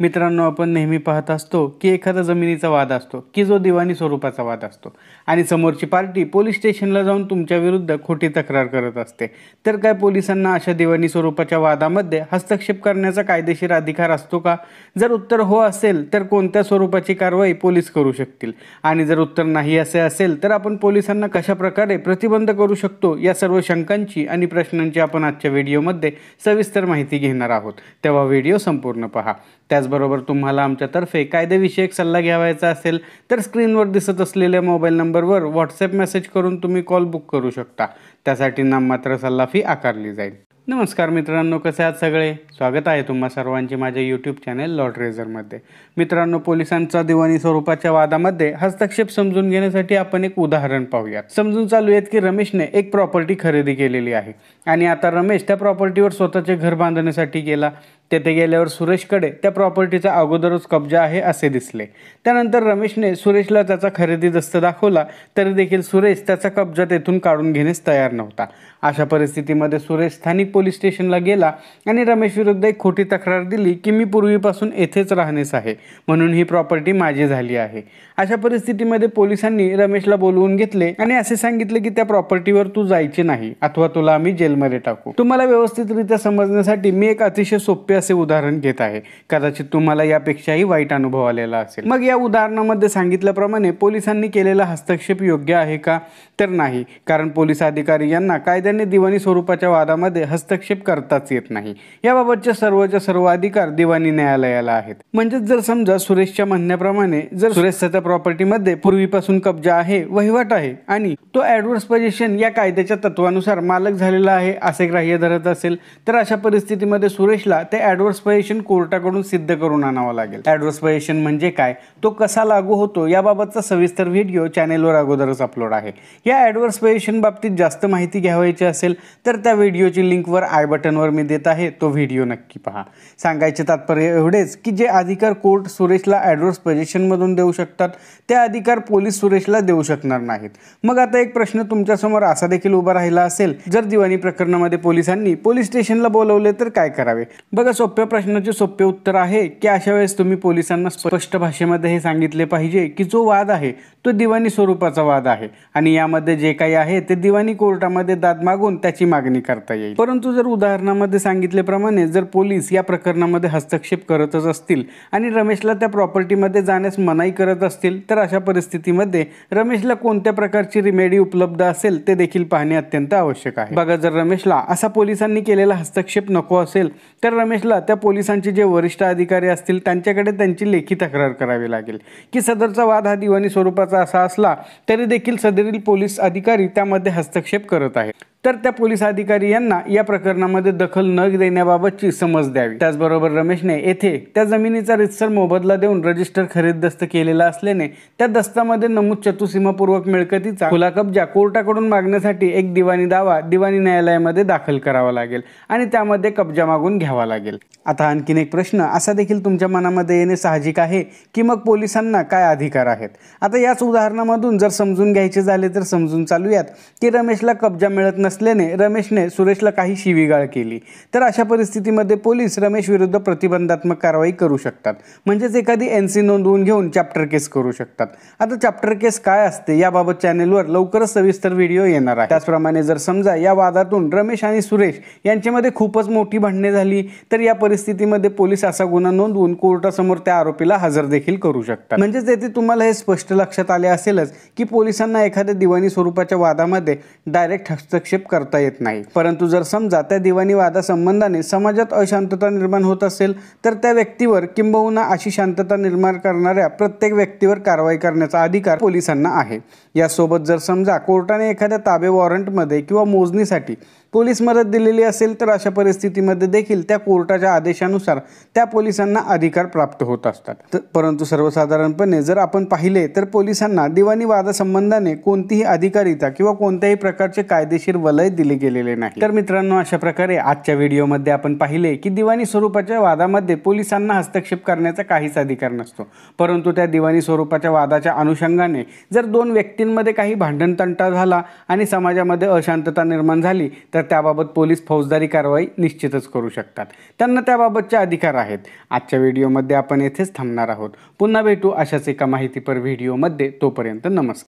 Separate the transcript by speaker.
Speaker 1: मित्रांनो आपण नेहमी पाहत असतो की एखादा जमिनीचा वाद असतो की जो दिवाणी स्वरूपाचा वाद असतो आणि समोरची पार्टी पोलीस स्टेशनला जाऊन तुमच्या विरुद्ध खोटी तक्रार करत असते तर काय पोलिसांना अशा दिवाणी स्वरूपाच्या वादामध्ये हस्तक्षेप करण्याचा कायदेशीर अधिकार असतो का जर उत्तर हो असेल तर कोणत्या स्वरूपाची कारवाई पोलीस करू शकतील आणि जर उत्तर नाही असे असेल तर आपण पोलिसांना कशा प्रकारे प्रतिबंध करू शकतो या सर्व शंकांची आणि प्रश्नांची आपण आजच्या व्हिडिओमध्ये सविस्तर माहिती घेणार आहोत तेव्हा व्हिडिओ संपूर्ण पहा त्याच त्याचबरोबर तुम्हाला आमच्यातर्फे कायदेविषयक सल्ला घ्यावायचा असेल तर स्क्रीनवर दिसत असलेल्या मोबाईल नंबरवर व्हॉट्सअप मेसेज करून तुम्ही कॉल बुक करू शकता त्यासाठी नाममात्र सल्ला फी आकारली जाईल नमस्कार मित्रांनो कसे आहात सगळे स्वागत आहे तुम्हा सर्वांचे माझ्या यूट्यूब चॅनेल लॉर्ड रेझरमध्ये मित्रांनो पोलिसांचा दिवाणी स्वरूपाच्या वादामध्ये हस्तक्षेप समजून घेण्यासाठी आपण एक उदाहरण पाहूयात समजून आहेत की रमेशने एक प्रॉपर्टी खरेदी केलेली आहे आणि आता रमेश त्या प्रॉपर्टीवर स्वतःचे घर बांधण्यासाठी गेला तेथे गेल्यावर सुरेशकडे त्या प्रॉपर्टीचा अगोदरच कब्जा आहे असे दिसले त्यानंतर रमेशने सुरेशला त्याचा खरेदी दस्त दाखवला तरी देखील सुरेश त्याचा कब्जा तेथून काढून घेण्यास तयार नव्हता अशा परिस्थितीमध्ये सुरेश स्थानिक पोलीस स्टेशनला गेला आणि विरुद्ध एक खोटी तक्रार दिली की मी पूर्वीपासून येथेच राहणेच आहे म्हणून ही प्रॉपर्टी माझी झाली आहे अशा परिस्थितीमध्ये पोलिसांनी रमेशला बोलवून घेतले आणि असे सांगितले की त्या प्रॉपर्टीवर तू जायचे नाही अथवा तुला आम्ही जेलमध्ये टाकू तुम्हाला व्यवस्थितरित्या समजण्यासाठी मी एक अतिशय सोपे असे उदाहरण घेत आहे कदाचित तुम्हाला यापेक्षाही वाईट अनुभव आलेला असेल मग या उदाहरणामध्ये सांगितल्याप्रमाणे पोलिसांनी केलेला हस्तक्षेप योग्य आहे का तर नाही कारण पोलीस अधिकारी यांना कायद्याने दिवाणी स्वरूपाच्या वादामध्ये हस्तक्षेप करताच येत नाही याबाबतचे सर्वच्या सर्व अधिकार दिवाणी न्यायालयाला आहेत म्हणजेच जर समजा सुरेशच्या म्हणण्याप्रमाणे जर सुरेश त्याच्या प्रॉपर्टीमध्ये पूर्वीपासून कब्जा आहे वहिवाट आहे आणि तो ऍडव्हर्स पोझिशन या कायद्याच्या तत्वानुसार मालक झालेला आहे असे ग्राह्य धरत असेल तर अशा परिस्थितीमध्ये सुरेशला ते पोझिशन कोर्टाकडून सिद्ध करून आणावा लागेल पोझिशन म्हणजे काय तो कसा लागू होतो याबाबतचा सविस्तर व्हिडिओ चॅनेलवर अगोदरच अपलोड आहे या पोझिशन बाबतीत जास्त माहिती घ्यावायची असेल तर त्या व्हिडिओची लिंकवर आय बटनवर मी देत आहे तो व्हिडिओ नक्की पहा सांगायचे तात्पर्य एवढेच की जे अधिकार कोर्ट सुरेशला पोझिशनमधून देऊ शकतात ते अधिकार पोलीस सुरेशला देऊ शकणार नाहीत मग आता एक प्रश्न तुमच्यासमोर असा देखील उभा राहिला असेल जर दिवाणी प्रकरणामध्ये पोलिसांनी पोलीस स्टेशनला बोलवले तर काय करावे बघा सोप्या प्रश्नाचे सोपे उत्तर आहे की अशा वेळेस तुम्ही पोलिसांना स्पष्ट भाषेमध्ये हे सांगितले पाहिजे की जो वाद आहे तो दिवाणी स्वरूपाचा वाद आहे आणि यामध्ये जे काही आहे ते दिवाणी कोर्टामध्ये दाद मागून त्याची मागणी करता येईल परंतु जर उदाहरणामध्ये सांगितल्याप्रमाणे जर पोलीस या प्रकरणामध्ये हस्तक्षेप करतच असतील आणि रमेशला त्या प्रॉपर्टीमध्ये जाण्यास मनाई करत असतील तर अशा परिस्थितीमध्ये रमेशला कोणत्या प्रकारची रिमेडी उपलब्ध असेल ते देखील पाहणे अत्यंत आवश्यक आहे बघा जर रमेशला असा पोलिसांनी केलेला हस्तक्षेप नको असेल तर रमेशला भेटला त्या पोलिसांचे जे वरिष्ठ अधिकारी असतील त्यांच्याकडे त्यांची लेखी तक्रार करावी लागेल की सदरचा वाद हा दिवाणी स्वरूपाचा असा असला तरी देखील सदरील पोलीस अधिकारी त्यामध्ये हस्तक्षेप करत आहेत तर त्या पोलीस अधिकारी यांना या प्रकरणामध्ये दखल न देण्याबाबतची समज द्यावी त्याचबरोबर रमेशने येथे त्या जमिनीचा रितसर मोबदला देऊन रजिस्टर दस्त केलेला असल्याने त्या दस्तामध्ये नमूद चतुसीमापूर्वक मिळकतीचा खुला कब्जा कोर्टाकडून मागण्यासाठी एक दिवाणी दावा दिवाणी न्यायालयामध्ये दाखल करावा लागेल आणि त्यामध्ये कब्जा मागून घ्यावा लागेल आता आणखीन एक प्रश्न असा देखील तुमच्या मनामध्ये येणे साहजिक आहे की मग पोलिसांना काय अधिकार आहेत आता याच उदाहरणामधून जर समजून घ्यायचे झाले तर समजून चालूयात की रमेशला कब्जा मिळत नाही नसल्याने रमेशने सुरेशला काही शिवीगाळ केली तर अशा परिस्थितीमध्ये पोलीस रमेश विरुद्ध प्रतिबंधात्मक कारवाई करू शकतात म्हणजेच एखादी एन सी नोंदवून घेऊन चॅप्टर केस करू शकतात आता चॅप्टर केस काय असते याबाबत चॅनेलवर लवकरच सविस्तर व्हिडिओ येणार आहे त्याचप्रमाणे जर समजा या वादातून रमेश आणि सुरेश यांच्यामध्ये खूपच मोठी भांडणे झाली तर या परिस्थितीमध्ये पोलीस असा गुन्हा नोंदवून कोर्टासमोर त्या आरोपीला हजर देखील करू शकतात म्हणजेच येथे तुम्हाला हे स्पष्ट लक्षात आले असेलच की पोलिसांना एखाद्या दिवाणी स्वरूपाच्या वादामध्ये डायरेक्ट हस्तक्षेप करता येत नाही परंतु जर समजा त्या दिवाणी वादासंबंधाने समाजात अशांतता निर्माण होत असेल तर त्या व्यक्तीवर किंबहुना अशी शांतता निर्माण करणाऱ्या प्रत्येक व्यक्तीवर कारवाई करण्याचा अधिकार पोलिसांना आहे यासोबत जर समजा कोर्टाने एखाद्या ताबे वॉरंटमध्ये किंवा मोजणीसाठी पोलीस मदत दिलेली असेल तर अशा परिस्थितीमध्ये देखील त्या कोर्टाच्या आदेशानुसार त्या पोलिसांना अधिकार प्राप्त होत असतात परंतु सर्वसाधारणपणे जर आपण पाहिले तर पोलिसांना दिवाणी वादासंबंधाने कोणतीही अधिकारिता किंवा कोणत्याही प्रकारचे कायदेशीर वलय दिले गेलेले नाही तर मित्रांनो अशा प्रकारे आजच्या व्हिडिओमध्ये आपण पाहिले की दिवाणी स्वरूपाच्या वादामध्ये पोलिसांना हस्तक्षेप करण्याचा काहीच अधिकार नसतो परंतु त्या दिवाणी स्वरूपाच्या वादाच्या अनुषंगाने जर दोन व्यक्तींमध्ये काही भांडणतंटा झाला आणि समाजामध्ये अशांतता निर्माण झाली तर तर त्याबाबत पोलीस फौजदारी कारवाई निश्चितच करू शकतात त्यांना त्याबाबतचे अधिकार आहेत आजच्या व्हिडिओमध्ये आपण येथेच थांबणार आहोत पुन्हा भेटू अशाच एका माहितीपर व्हिडिओमध्ये तोपर्यंत नमस्कार